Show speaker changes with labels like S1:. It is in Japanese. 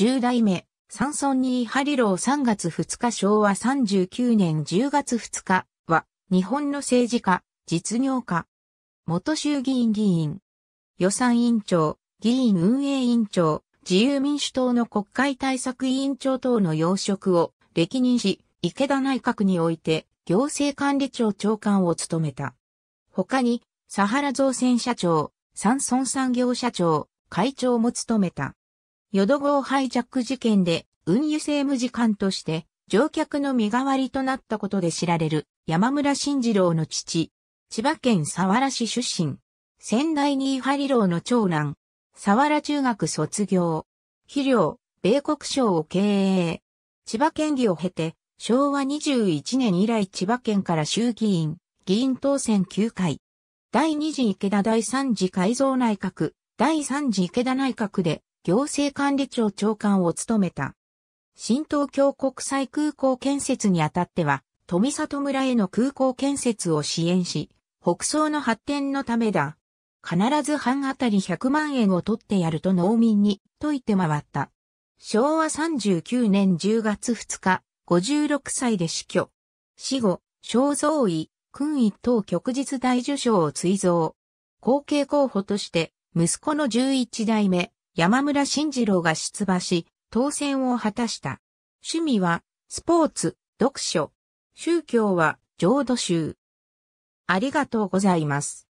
S1: 10代目、サンソンニー・ハリロー3月2日昭和39
S2: 年10月2日は、日本の政治家、実業家、元衆議院議員、予算委員長、議員運営委員長、自由民主党の国会対策委員長等の要職を歴任し、池田内閣において行政管理庁長官を務めた。他に、サハラ造船社長、山村産業社長、会長も務めた。淀号ック事件で運輸政務次官として乗客の身代わりとなったことで知られる山村慎次郎の父、千葉県佐原市出身、仙台ハリ郎の長男、佐原中学卒業、肥料、米国省を経営、千葉県議を経て、昭和21年以来千葉県から衆議院、議員当選9回、第2次池田第3次改造内閣、第3次池田内閣で行政管理庁長官を務めた。新東京国際空港建設にあたっては、富里村への空港建設を支援し、北総の発展のためだ。必ず半あたり100万円を取ってやると農民に、と言って回った。昭和39年10月2日、56歳で死去。死後、肖像位、君一等旭日大受賞を追贈。後継候補として、息子の11代目、山村慎次郎が出馬し、当選を果たした。趣味は、スポーツ、読書。
S1: 宗教は、浄土宗。ありがとうございます。